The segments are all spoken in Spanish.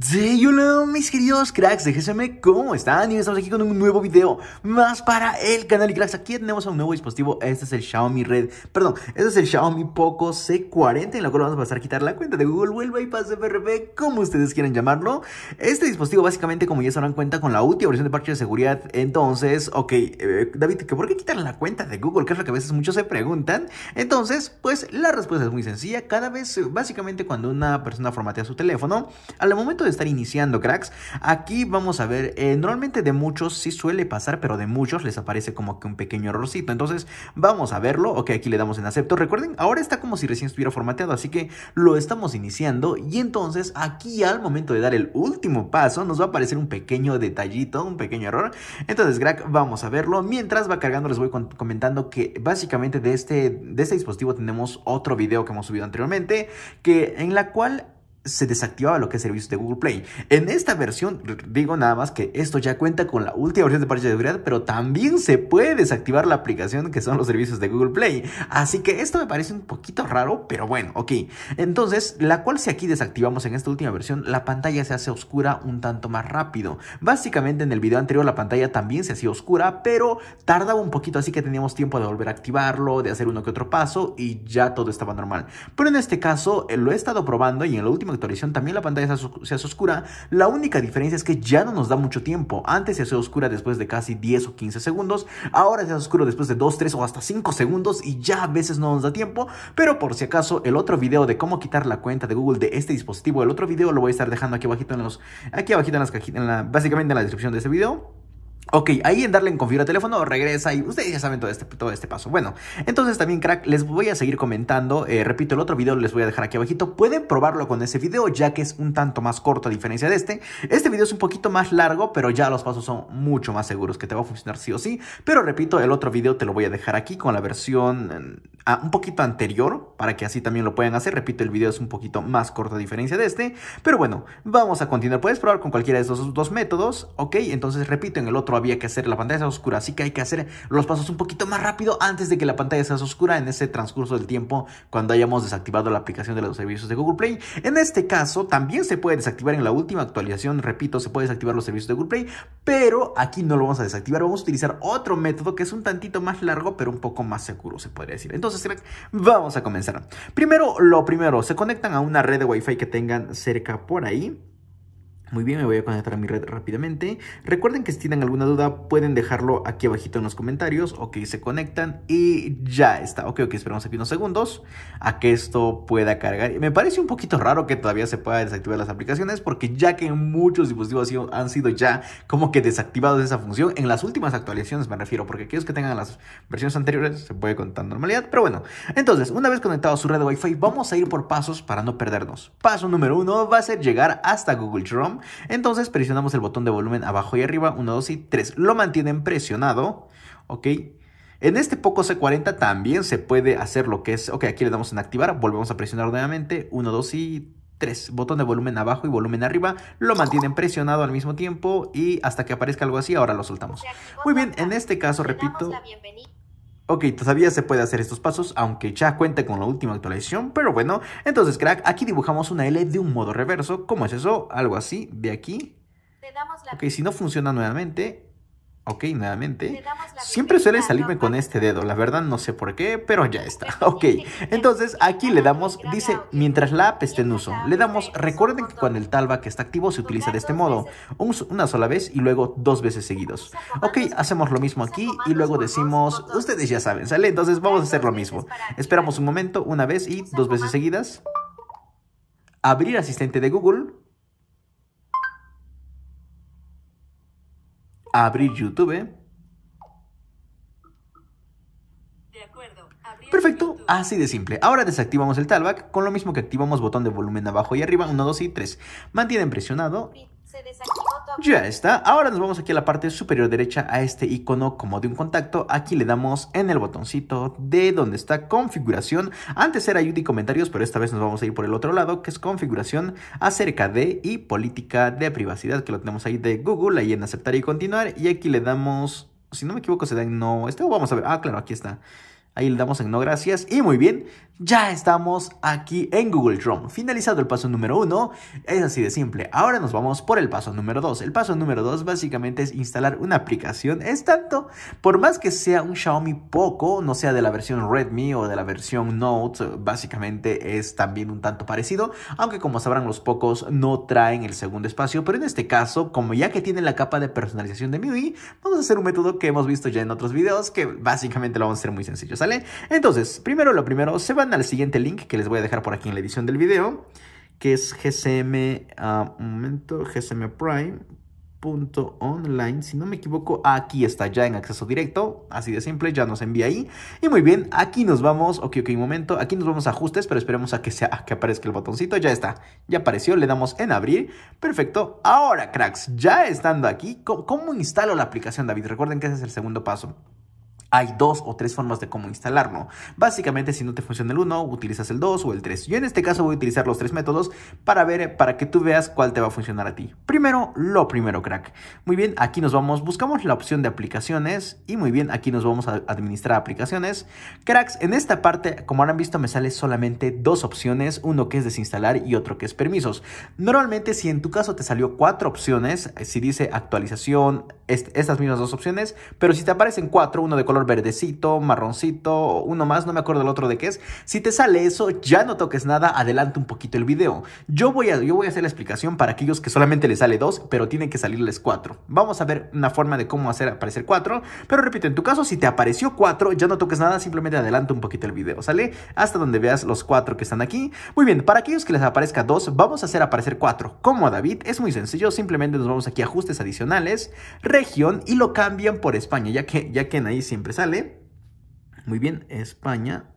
Sí, hola mis queridos cracks de GSM, ¿cómo están? Y estamos aquí con un nuevo video más para el canal y cracks, aquí tenemos un nuevo dispositivo, este es el Xiaomi Red, perdón, este es el Xiaomi Poco C40 en la cual vamos a pasar a quitar la cuenta de Google vuelvo y pase verbe, como ustedes quieran llamarlo. Este dispositivo básicamente, como ya se darán cuenta, con la última versión de parche de seguridad, entonces, ok, eh, David, ¿que ¿por qué quitar la cuenta de Google? Que es lo que a veces muchos se preguntan. Entonces, pues la respuesta es muy sencilla, cada vez, básicamente cuando una persona formatea su teléfono, al momento de estar iniciando, cracks, aquí vamos a ver, eh, normalmente de muchos sí suele pasar, pero de muchos les aparece como que un pequeño errorcito. Entonces, vamos a verlo. Ok, aquí le damos en acepto. Recuerden, ahora está como si recién estuviera formateado, así que lo estamos iniciando. Y entonces, aquí al momento de dar el último paso, nos va a aparecer un pequeño detallito, un pequeño error. Entonces, crack, vamos a verlo. Mientras va cargando, les voy comentando que básicamente de este, de este dispositivo tenemos otro video que hemos subido anteriormente, que en la cual se desactivaba lo que es servicios de Google Play. En esta versión, digo nada más que esto ya cuenta con la última versión de parche de seguridad, pero también se puede desactivar la aplicación que son los servicios de Google Play. Así que esto me parece un poquito raro, pero bueno, ok. Entonces, la cual si aquí desactivamos en esta última versión, la pantalla se hace oscura un tanto más rápido. Básicamente en el video anterior la pantalla también se hacía oscura, pero tardaba un poquito, así que teníamos tiempo de volver a activarlo, de hacer uno que otro paso y ya todo estaba normal. Pero en este caso, eh, lo he estado probando y en la última actualización también la pantalla se hace oscura. La única diferencia es que ya no nos da mucho tiempo. Antes se hace oscura después de casi 10 o 15 segundos. Ahora se hace oscuro después de 2, 3 o hasta 5 segundos y ya a veces no nos da tiempo. Pero por si acaso, el otro video de cómo quitar la cuenta de Google de este dispositivo, el otro video lo voy a estar dejando aquí abajito en los... Aquí abajito en las cajitas, la, básicamente en la descripción de este video. Ok, ahí en darle en configura teléfono regresa y ustedes ya saben todo este, todo este paso. Bueno, entonces también crack, les voy a seguir comentando. Eh, repito, el otro video les voy a dejar aquí abajito. Pueden probarlo con ese video ya que es un tanto más corto a diferencia de este. Este video es un poquito más largo, pero ya los pasos son mucho más seguros que te va a funcionar sí o sí. Pero repito, el otro video te lo voy a dejar aquí con la versión mm, un poquito anterior para que así también lo puedan hacer. Repito, el video es un poquito más corto a diferencia de este. Pero bueno, vamos a continuar. Puedes probar con cualquiera de esos dos métodos, ok. Entonces repito, en el otro había que hacer la pantalla oscura, así que hay que hacer los pasos un poquito más rápido antes de que la pantalla sea oscura en ese transcurso del tiempo cuando hayamos desactivado la aplicación de los servicios de Google Play. En este caso, también se puede desactivar en la última actualización, repito, se puede desactivar los servicios de Google Play, pero aquí no lo vamos a desactivar, vamos a utilizar otro método que es un tantito más largo, pero un poco más seguro, se podría decir. Entonces, vamos a comenzar. Primero, lo primero, se conectan a una red de Wi-Fi que tengan cerca por ahí. Muy bien, me voy a conectar a mi red rápidamente. Recuerden que si tienen alguna duda pueden dejarlo aquí abajito en los comentarios. Ok, se conectan y ya está. Ok, ok, esperamos aquí unos segundos a que esto pueda cargar. Me parece un poquito raro que todavía se pueda desactivar las aplicaciones porque ya que muchos dispositivos han sido ya como que desactivados de esa función en las últimas actualizaciones me refiero, porque aquellos que tengan las versiones anteriores se puede contar normalidad. Pero bueno, entonces, una vez conectado a su red de Wi-Fi, vamos a ir por pasos para no perdernos. Paso número uno va a ser llegar hasta Google Chrome entonces presionamos el botón de volumen abajo y arriba, 1, 2 y 3. Lo mantienen presionado, ¿ok? En este Poco C40 también se puede hacer lo que es, ok, aquí le damos en activar, volvemos a presionar nuevamente, 1, 2 y 3. Botón de volumen abajo y volumen arriba. Lo mantienen presionado al mismo tiempo y hasta que aparezca algo así, ahora lo soltamos. Muy bien, en este caso, repito... Ok, todavía se puede hacer estos pasos, aunque ya cuenta con la última actualización, pero bueno, entonces crack, aquí dibujamos una L de un modo reverso, ¿cómo es eso? Algo así, de aquí. Le la... Ok, si no funciona nuevamente, Ok, nuevamente. Siempre suele salirme con este dedo, la verdad no sé por qué, pero ya está. Ok, entonces aquí le damos, dice, mientras la app esté en uso, le damos, recuerden que cuando el que está activo se utiliza de este modo, una sola vez y luego dos veces seguidos. Ok, hacemos lo mismo aquí y luego decimos, ustedes ya saben, ¿sale? Entonces vamos a hacer lo mismo. Esperamos un momento, una vez y dos veces seguidas. Abrir asistente de Google abrir YouTube. Perfecto, así de simple. Ahora desactivamos el talback con lo mismo que activamos botón de volumen abajo y arriba, 1, 2 y 3. Mantienen presionado ya está, ahora nos vamos aquí a la parte superior derecha a este icono como de un contacto, aquí le damos en el botoncito de donde está configuración, antes era ayuda y comentarios, pero esta vez nos vamos a ir por el otro lado que es configuración acerca de y política de privacidad que lo tenemos ahí de Google, ahí en aceptar y continuar y aquí le damos, si no me equivoco se da en no, este vamos a ver, ah claro, aquí está. Ahí le damos en no gracias. Y muy bien, ya estamos aquí en Google Chrome. Finalizado el paso número uno, es así de simple. Ahora nos vamos por el paso número dos. El paso número dos básicamente es instalar una aplicación. Es tanto, por más que sea un Xiaomi Poco, no sea de la versión Redmi o de la versión Note, básicamente es también un tanto parecido. Aunque como sabrán los Pocos no traen el segundo espacio. Pero en este caso, como ya que tiene la capa de personalización de MIUI, vamos a hacer un método que hemos visto ya en otros videos que básicamente lo vamos a hacer muy sencillo. Entonces, primero lo primero, se van al siguiente link que les voy a dejar por aquí en la edición del video, que es gsm, ah, gsmprime.online, si no me equivoco, aquí está ya en acceso directo, así de simple, ya nos envía ahí. Y muy bien, aquí nos vamos, ok, ok, un momento, aquí nos vamos a ajustes, pero esperemos a que, sea, que aparezca el botoncito, ya está, ya apareció, le damos en abrir, perfecto. Ahora, cracks, ya estando aquí, cómo instalo la aplicación, David? Recuerden que ese es el segundo paso hay dos o tres formas de cómo instalarlo. Básicamente, si no te funciona el uno, utilizas el 2 o el 3. Yo en este caso voy a utilizar los tres métodos para ver, para que tú veas cuál te va a funcionar a ti. Primero, lo primero, crack. Muy bien, aquí nos vamos, buscamos la opción de aplicaciones y muy bien, aquí nos vamos a administrar aplicaciones. Cracks, en esta parte, como habrán visto, me sale solamente dos opciones, uno que es desinstalar y otro que es permisos. Normalmente, si en tu caso te salió cuatro opciones, eh, si dice actualización, estas mismas dos opciones, pero si te aparecen cuatro, uno de color verdecito, marroncito, uno más, no me acuerdo el otro de qué es. Si te sale eso, ya no toques nada, adelante un poquito el video. Yo voy a, yo voy a hacer la explicación para aquellos que solamente les sale dos, pero tienen que salirles cuatro. Vamos a ver una forma de cómo hacer aparecer cuatro, pero repito, en tu caso, si te apareció cuatro, ya no toques nada, simplemente adelante un poquito el video, ¿sale? Hasta donde veas los cuatro que están aquí. Muy bien, para aquellos que les aparezca dos, vamos a hacer aparecer cuatro. Como a David, es muy sencillo, simplemente nos vamos aquí a ajustes adicionales, región y lo cambian por España, ya que, ya que en ahí siempre sale Muy bien, España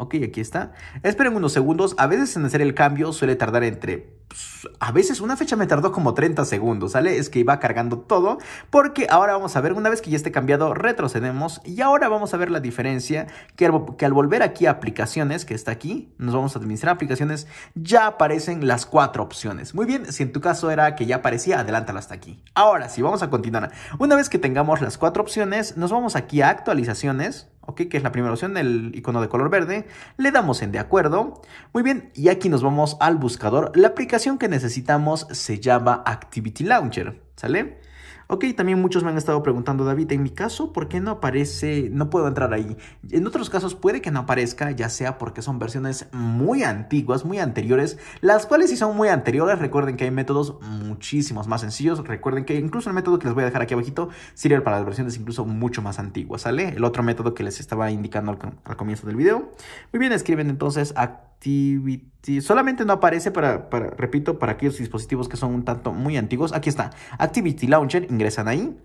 Ok, aquí está. Esperen unos segundos. A veces en hacer el cambio suele tardar entre... Pues, a veces una fecha me tardó como 30 segundos, ¿sale? Es que iba cargando todo. Porque ahora vamos a ver, una vez que ya esté cambiado, retrocedemos. Y ahora vamos a ver la diferencia. Que al, que al volver aquí a aplicaciones, que está aquí, nos vamos a administrar aplicaciones, ya aparecen las cuatro opciones. Muy bien, si en tu caso era que ya aparecía, adelántala hasta aquí. Ahora sí, vamos a continuar. Una vez que tengamos las cuatro opciones, nos vamos aquí a actualizaciones ¿ok? Que es la primera opción, el icono de color verde. Le damos en de acuerdo. Muy bien, y aquí nos vamos al buscador. La aplicación que necesitamos se llama Activity Launcher, ¿sale? Ok, también muchos me han estado preguntando, David, en mi caso, ¿por qué no aparece? No puedo entrar ahí. En otros casos puede que no aparezca, ya sea porque son versiones muy antiguas, muy anteriores, las cuales si son muy anteriores, recuerden que hay métodos muchísimos más sencillos. Recuerden que incluso el método que les voy a dejar aquí abajito sirve para las versiones incluso mucho más antiguas, ¿sale? El otro método que les estaba indicando al comienzo del video. Muy bien, escriben entonces a Activity. Solamente no aparece para, repito, para aquellos dispositivos que son un tanto muy antiguos. Aquí está, Activity Launcher, ingresan ahí.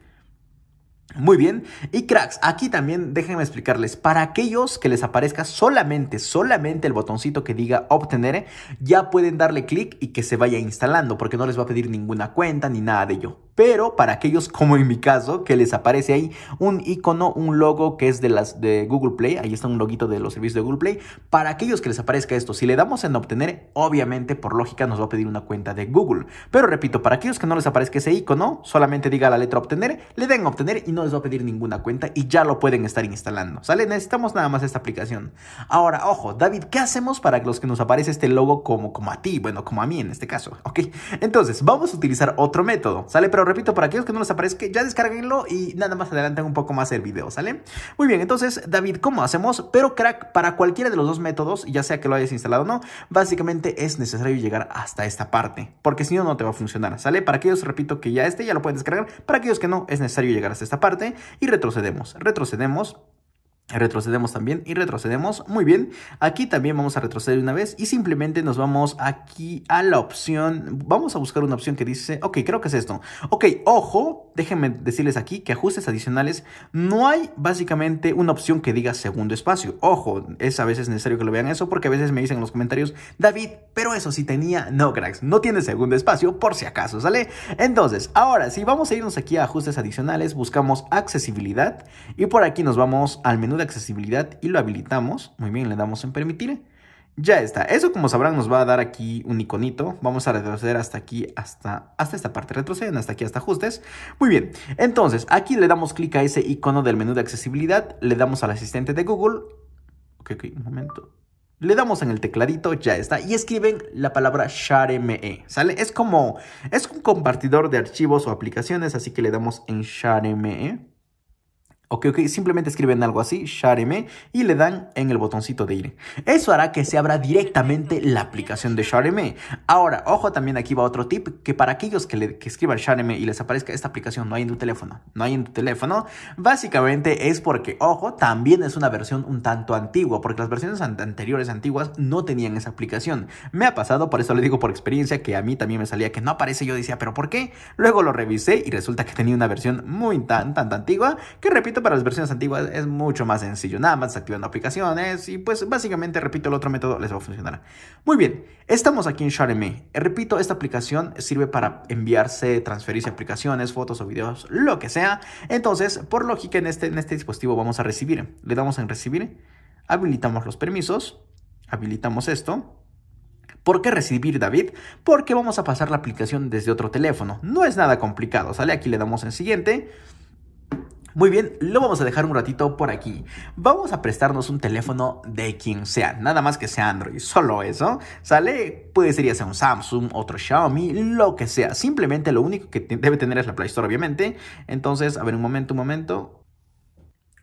Muy bien, y cracks, aquí también déjenme explicarles, para aquellos que les aparezca solamente, solamente el botoncito que diga obtener, ya pueden darle clic y que se vaya instalando, porque no les va a pedir ninguna cuenta ni nada de ello pero para aquellos como en mi caso, que les aparece ahí un icono, un logo que es de las de Google Play, ahí está un loguito de los servicios de Google Play, para aquellos que les aparezca esto, si le damos en obtener, obviamente por lógica nos va a pedir una cuenta de Google, pero repito, para aquellos que no les aparezca ese icono, solamente diga la letra obtener, le den obtener y no les va a pedir ninguna cuenta y ya lo pueden estar instalando, ¿sale? Necesitamos nada más esta aplicación. Ahora, ojo, David, ¿qué hacemos para los que nos aparece este logo como, como a ti? Bueno, como a mí en este caso, ¿ok? Entonces, vamos a utilizar otro método, ¿sale? Pero repito, para aquellos que no les aparezca, ya descarguenlo y nada más adelanten un poco más el video, ¿sale? Muy bien, entonces, David, ¿cómo hacemos? Pero crack, para cualquiera de los dos métodos, ya sea que lo hayas instalado o no, básicamente es necesario llegar hasta esta parte, porque si no, no te va a funcionar, ¿sale? Para aquellos, repito, que ya este ya lo pueden descargar, para aquellos que no, es necesario llegar hasta esta parte y retrocedemos, retrocedemos, Retrocedemos también y retrocedemos. Muy bien, aquí también vamos a retroceder una vez y simplemente nos vamos aquí a la opción. Vamos a buscar una opción que dice, ok, creo que es esto. Ok, ojo, déjenme decirles aquí que ajustes adicionales. No hay básicamente una opción que diga segundo espacio. Ojo, es a veces necesario que lo vean eso porque a veces me dicen en los comentarios, David, pero eso sí tenía, no cracks, no tiene segundo espacio por si acaso, ¿sale? Entonces, ahora sí, vamos a irnos aquí a ajustes adicionales, buscamos accesibilidad y por aquí nos vamos al menú de accesibilidad y lo habilitamos. Muy bien, le damos en permitir. Ya está. Eso como sabrán nos va a dar aquí un iconito. Vamos a retroceder hasta aquí, hasta, hasta esta parte. Retroceden hasta aquí, hasta ajustes. Muy bien. Entonces, aquí le damos clic a ese icono del menú de accesibilidad. Le damos al asistente de Google. Ok, ok, un momento. Le damos en el tecladito, ya está, y escriben la palabra ShareMe, ¿sale? Es como, es un compartidor de archivos o aplicaciones, así que le damos en ShareMe. Ok, ok, simplemente escriben algo así, Shareme, y le dan en el botoncito de ir. Eso hará que se abra directamente la aplicación de Shareme. Ahora, ojo, también aquí va otro tip, que para aquellos que, le, escriban Shareme y les aparezca esta aplicación no hay en tu teléfono, no hay en tu teléfono, básicamente es porque, ojo, también es una versión un tanto antigua, porque las versiones anteriores antiguas no tenían esa aplicación. Me ha pasado, por eso le digo por experiencia, que a mí también me salía que no aparece, yo decía, pero ¿por qué? Luego lo revisé y resulta que tenía una versión muy tan, tan antigua, que repito, para las versiones antiguas es mucho más sencillo. Nada más activando aplicaciones y pues básicamente, repito, el otro método les va a funcionar. Muy bien, estamos aquí en ShareMe. Eh, repito, esta aplicación sirve para enviarse, transferirse aplicaciones, fotos o videos, lo que sea. Entonces, por lógica, en este, en este dispositivo vamos a recibir. Le damos en recibir, habilitamos los permisos, habilitamos esto. ¿Por qué recibir David? Porque vamos a pasar la aplicación desde otro teléfono. No es nada complicado, ¿sale? Aquí le damos en siguiente. Muy bien, lo vamos a dejar un ratito por aquí. Vamos a prestarnos un teléfono de quien sea, nada más que sea Android, solo eso. ¿Sale? Puede ser ya sea un Samsung, otro Xiaomi, lo que sea. Simplemente lo único que debe tener es la Play Store, obviamente. Entonces, a ver, un momento, un momento.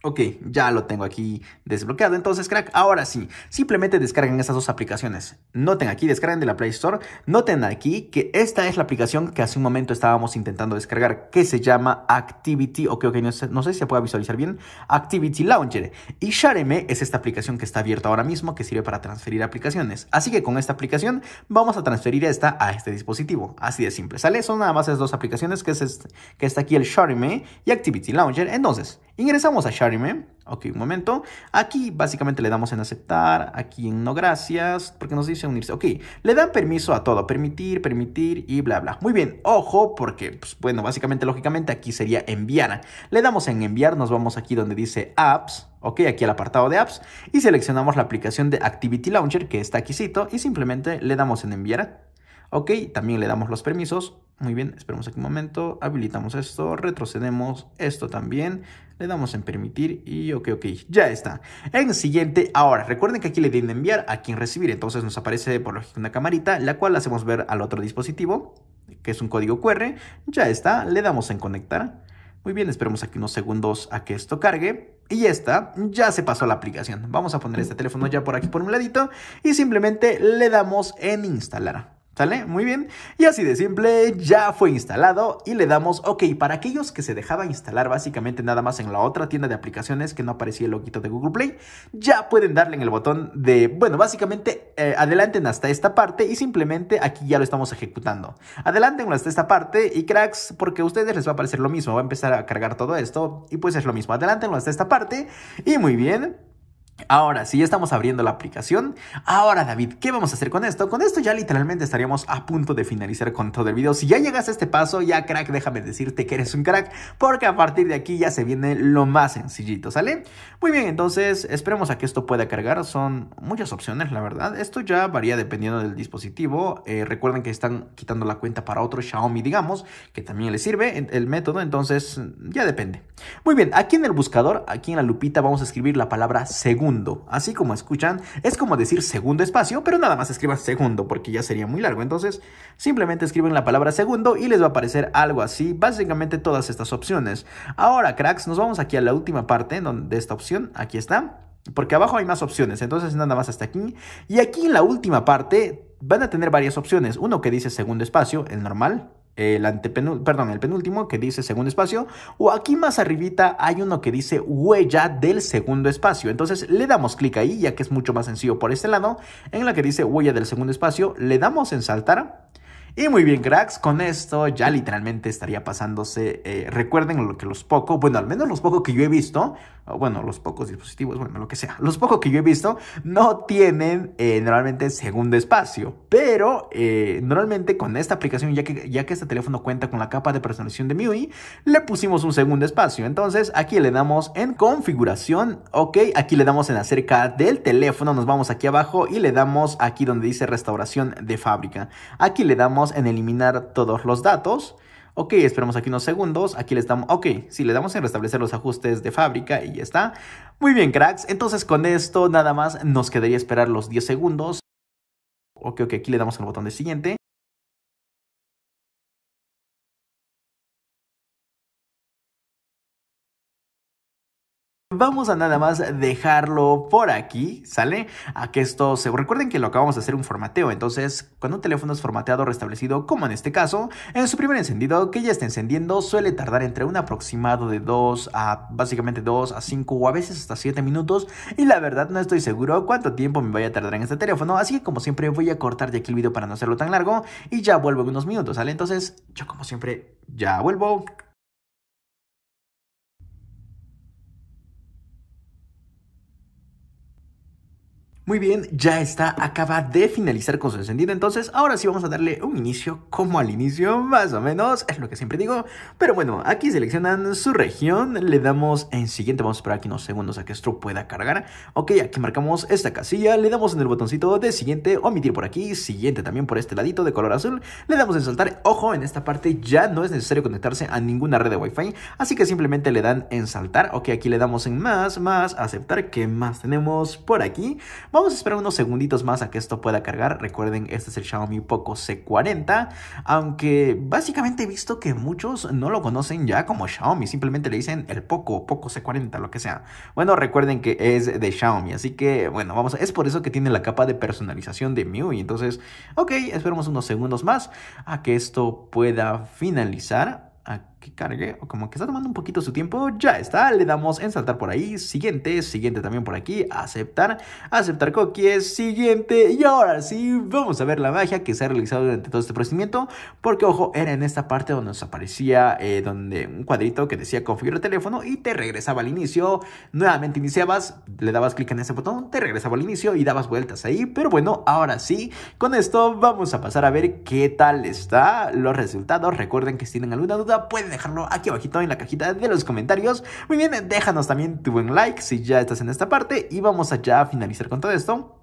Ok, ya lo tengo aquí desbloqueado. Entonces, crack, ahora sí, simplemente descarguen estas dos aplicaciones. Noten aquí, descarguen de la Play Store. Noten aquí que esta es la aplicación que hace un momento estábamos intentando descargar, que se llama Activity, ok, ok, no sé, no sé si se puede visualizar bien, Activity Launcher. Y Shareme es esta aplicación que está abierta ahora mismo, que sirve para transferir aplicaciones. Así que con esta aplicación vamos a transferir esta a este dispositivo. Así de simple, ¿sale? Son nada más esas dos aplicaciones, que, es este, que está aquí el Shareme y Activity Launcher. Entonces, Ingresamos a Charime, Ok, un momento. Aquí básicamente le damos en aceptar, aquí en no gracias, porque nos dice unirse. Ok, le dan permiso a todo, permitir, permitir y bla, bla. Muy bien, ojo, porque, pues, bueno, básicamente, lógicamente, aquí sería enviar. Le damos en enviar, nos vamos aquí donde dice apps, ok, aquí al apartado de apps, y seleccionamos la aplicación de Activity Launcher, que está aquícito, y simplemente le damos en enviar. Ok, también le damos los permisos. Muy bien, esperemos aquí un momento. Habilitamos esto, retrocedemos esto también. Le damos en permitir y ok, ok, ya está. En siguiente, ahora, recuerden que aquí le den enviar a quien recibir. Entonces nos aparece por lógica una camarita, la cual hacemos ver al otro dispositivo, que es un código QR. Ya está, le damos en conectar. Muy bien, esperemos aquí unos segundos a que esto cargue. Y ya está, ya se pasó la aplicación. Vamos a poner este teléfono ya por aquí por un ladito y simplemente le damos en instalar. ¿Sale? Muy bien. Y así de simple, ya fue instalado y le damos OK. Para aquellos que se dejaban instalar básicamente nada más en la otra tienda de aplicaciones que no aparecía el loguito de Google Play, ya pueden darle en el botón de, bueno, básicamente eh, adelanten hasta esta parte y simplemente aquí ya lo estamos ejecutando. Adelanten hasta esta parte y cracks, porque a ustedes les va a aparecer lo mismo, va a empezar a cargar todo esto y pues es lo mismo. adelantenlo hasta esta parte y muy bien. Ahora, si ya estamos abriendo la aplicación, ahora David, ¿qué vamos a hacer con esto? Con esto ya literalmente estaríamos a punto de finalizar con todo el video. Si ya llegas a este paso, ya crack, déjame decirte que eres un crack, porque a partir de aquí ya se viene lo más sencillito, ¿sale? Muy bien, entonces esperemos a que esto pueda cargar. Son muchas opciones, la verdad. Esto ya varía dependiendo del dispositivo. Eh, recuerden que están quitando la cuenta para otro Xiaomi, digamos, que también les sirve el método, entonces ya depende. Muy bien, aquí en el buscador, aquí en la lupita, vamos a escribir la palabra segundo Así como escuchan, es como decir segundo espacio, pero nada más escriban segundo porque ya sería muy largo. Entonces, simplemente escriben la palabra segundo y les va a aparecer algo así, básicamente todas estas opciones. Ahora, cracks, nos vamos aquí a la última parte de esta opción. Aquí está. Porque abajo hay más opciones, entonces nada más hasta aquí. Y aquí en la última parte van a tener varias opciones. Uno que dice segundo espacio, el normal, el perdón, el penúltimo que dice segundo espacio, o aquí más arribita hay uno que dice huella del segundo espacio. Entonces le damos clic ahí, ya que es mucho más sencillo por este lado, en la que dice huella del segundo espacio, le damos en saltar. Y muy bien, cracks, con esto ya literalmente estaría pasándose. Eh, recuerden lo que los poco, bueno, al menos los pocos que yo he visto, bueno, los pocos dispositivos, bueno, lo que sea, los pocos que yo he visto, no tienen eh, normalmente segundo espacio. Pero eh, normalmente con esta aplicación, ya que, ya que este teléfono cuenta con la capa de personalización de MIUI, le pusimos un segundo espacio. Entonces aquí le damos en configuración, ok, aquí le damos en acerca del teléfono, nos vamos aquí abajo y le damos aquí donde dice restauración de fábrica. Aquí le damos en eliminar todos los datos. Ok, esperamos aquí unos segundos. Aquí le damos, ok, si sí, le damos en restablecer los ajustes de fábrica y ya está. Muy bien, cracks. Entonces con esto nada más nos quedaría esperar los 10 segundos. Ok, ok, aquí le damos al botón de siguiente. Vamos a nada más dejarlo por aquí, ¿sale? A que esto se... Recuerden que lo acabamos de hacer un formateo, entonces cuando un teléfono es formateado o restablecido, como en este caso, en su primer encendido que ya está encendiendo suele tardar entre un aproximado de 2 a básicamente 2 a 5 o a veces hasta 7 minutos y la verdad no estoy seguro cuánto tiempo me vaya a tardar en este teléfono, así que como siempre voy a cortar de aquí el video para no hacerlo tan largo y ya vuelvo en unos minutos, ¿sale? Entonces yo como siempre ya vuelvo. Muy bien, ya está, acaba de finalizar con su encendido, entonces ahora sí vamos a darle un inicio como al inicio, más o menos, es lo que siempre digo. Pero bueno, aquí seleccionan su región, le damos en siguiente, vamos a esperar aquí unos segundos a que esto pueda cargar. Ok, aquí marcamos esta casilla, le damos en el botoncito de siguiente, omitir por aquí, siguiente también por este ladito de color azul, le damos en saltar, ojo, en esta parte ya no es necesario conectarse a ninguna red de Wi-Fi, así que simplemente le dan en saltar, ok, aquí le damos en más, más, aceptar, ¿qué más tenemos por aquí? Vamos Vamos a esperar unos segunditos más a que esto pueda cargar. Recuerden, este es el Xiaomi Poco C40, aunque básicamente he visto que muchos no lo conocen ya como Xiaomi, simplemente le dicen el Poco, Poco C40, lo que sea. Bueno, recuerden que es de Xiaomi, así que bueno, vamos, es por eso que tiene la capa de personalización de MIUI. Entonces, ok, esperemos unos segundos más a que esto pueda finalizar. Aquí que cargue, o como que está tomando un poquito su tiempo, ya está, le damos en saltar por ahí, siguiente, siguiente también por aquí, aceptar, aceptar coquies, siguiente, y ahora sí, vamos a ver la magia que se ha realizado durante todo este procedimiento, porque ojo, era en esta parte donde nos aparecía, eh, donde un cuadrito que decía configura teléfono y te regresaba al inicio, nuevamente iniciabas, le dabas clic en ese botón, te regresaba al inicio y dabas vueltas ahí, pero bueno, ahora sí, con esto vamos a pasar a ver qué tal está los resultados, recuerden que si tienen alguna duda pueden dejarlo aquí abajito en la cajita de los comentarios. Muy bien, déjanos también tu buen like si ya estás en esta parte y vamos allá a finalizar con todo esto.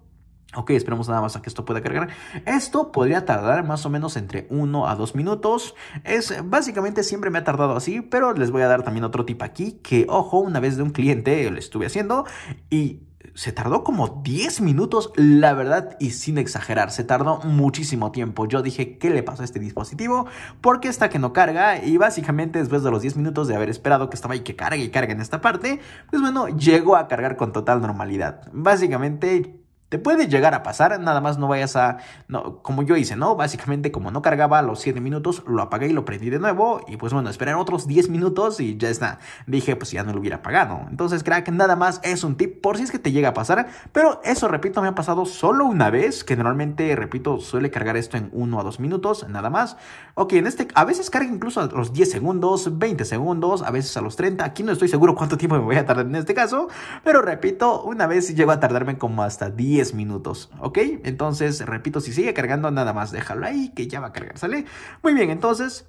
Ok, Esperamos nada más a que esto pueda cargar. Esto podría tardar más o menos entre 1 a 2 minutos. Es básicamente siempre me ha tardado así, pero les voy a dar también otro tip aquí que, ojo, una vez de un cliente lo estuve haciendo y se tardó como 10 minutos, la verdad, y sin exagerar, se tardó muchísimo tiempo. Yo dije, ¿qué le pasó a este dispositivo? ¿Por qué está que no carga y básicamente después de los 10 minutos de haber esperado que estaba ahí que cargue y cargue en esta parte, pues bueno, llegó a cargar con total normalidad. Básicamente te puede llegar a pasar, nada más no vayas a... No, como yo hice, ¿no? Básicamente como no cargaba a los 7 minutos, lo apagué y lo prendí de nuevo. Y pues bueno, esperar otros 10 minutos y ya está. Dije, pues ya no lo hubiera apagado. Entonces, crack, nada más es un tip por si es que te llega a pasar. Pero eso, repito, me ha pasado solo una vez. Que normalmente, repito, suele cargar esto en 1 a 2 minutos, nada más. Ok, en este... A veces carga incluso a los 10 segundos, 20 segundos, a veces a los 30. Aquí no estoy seguro cuánto tiempo me voy a tardar en este caso. Pero repito, una vez llego a tardarme como hasta 10 10 minutos, ¿ok? Entonces, repito, si sigue cargando, nada más déjalo ahí, que ya va a cargar, ¿sale? Muy bien, entonces,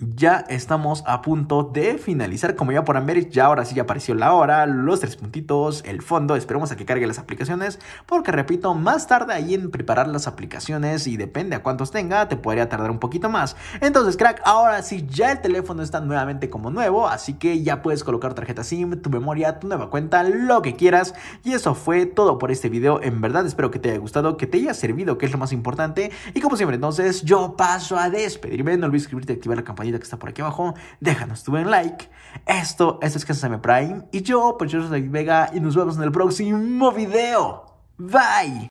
ya estamos a punto de finalizar. Como ya por ver, ya ahora sí ya apareció la hora, los tres puntitos, el fondo. Esperemos a que cargue las aplicaciones. Porque repito, más tarde ahí en preparar las aplicaciones y depende a cuántos tenga, te podría tardar un poquito más. Entonces, crack, ahora sí ya el teléfono está nuevamente como nuevo. Así que ya puedes colocar tarjeta SIM, tu memoria, tu nueva cuenta, lo que quieras. Y eso fue todo por este video. En verdad, espero que te haya gustado, que te haya servido, que es lo más importante. Y como siempre, entonces yo paso a despedirme. No olvides suscribirte y activar la campanita que está por aquí abajo. Déjanos tu buen like. Esto, esto es KSM Prime. Y yo, pues yo soy Vega. Y nos vemos en el próximo video. Bye.